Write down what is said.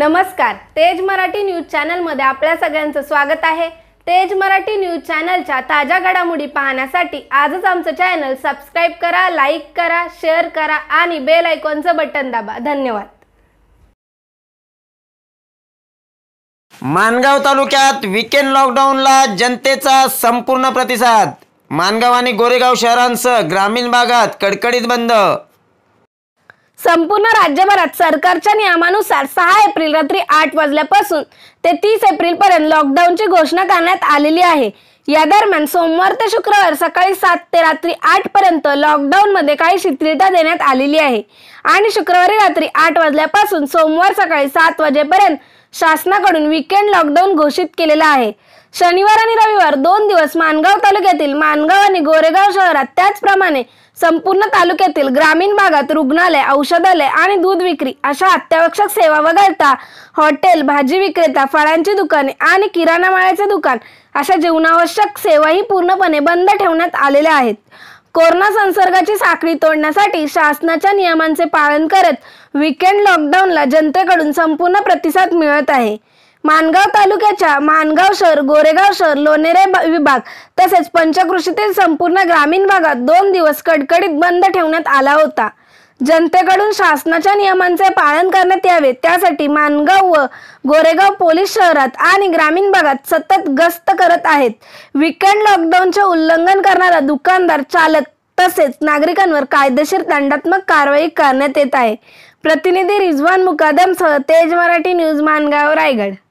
नमस्कार तेज मराठी न्यूज चॅनलमध्ये आपल्या सगळ्यांचं स्वागत आहे तेज मराठी न्यूज चॅनलच्या ताज्या घडामोडी पाहण्यासाठी आजच आमचं चॅनल सबस्क्राईब करा लाईक करा शेअर करा आणि बेल आयकॉनचं बटन दाबा धन्यवाद मानगाव तालुक्यात विकेंड लॉकडाऊनला जनतेचा संपूर्ण प्रतिसाद मानगाव आणि गोरेगाव शहरांसह ग्रामीण भागात कडकडीत बंद संपूर्ण राज्यभरात सरकारच्या नियमानुसार सहा एप्रिल रात्री आठ वाजल्यापासून ते तीस एप्रिलपर्यंत लॉकडाऊनची घोषणा करण्यात आलेली आहे या दरम्यान सोमवार ते शुक्रवार सकाळी सात ते रात्री आठ पर्यंत लॉकडाऊन मध्ये काही शिथिलता देण्यात आलेली आहे आणि शुक्रवारी रात्री आठ वाजल्यापासून सोमवार सकाळी सात वाजेपर्यंत शासनाकडून वीकेंड लॉकडाऊन घोषित केलेला आहे शनिवार आणि रविवार दोन दिवस मानगाव तालुक्यातील मानगाव आणि गोरेगाव शहरात त्याचप्रमाणे संपूर्ण तालुक्यातील ग्रामीण भागात रुग्णालय औषधालय आणि दूध विक्री अशा अत्यावश्यक सेवा वगळता हॉटेल भाजी विक्रेता फळांची दुकाने आणि किराणा माळ्याचे दुकान अशा जीवनावश्यक सेवाही पूर्णपणे बंद ठेवण्यात आलेल्या आहेत कोरोना संसर्गाची साखळी तोडण्यासाठी शासनाच्या नियमांचे पालन करत विकेंड लॉकडाऊनला जनतेकडून संपूर्ण प्रतिसाद मिळत आहे मानगाव तालुक्याच्या मानगाव शहर गोरेगाव शहर लोणेरे विभाग तसेच पंचकृषीतील संपूर्ण ग्रामीण भागात दोन दिवस कडकडीत बंद ठेवण्यात आला होता जनतेकडून शासनाच्या नियमांचे पालन करण्यात यावे त्यासाठी मानगाव व गोरेगाव पोलीस शहरात आणि ग्रामीण भागात सतत गस्त करत आहेत विकेंड लॉकडाऊनचे उल्लंघन करणारा दुकानदार चालक तसेच नागरिकांवर कायदेशीर दंडात्मक कारवाई करण्यात येत आहे प्रतिनिधी रिजवान सह तेज मराठी न्यूज मानगाव रायगड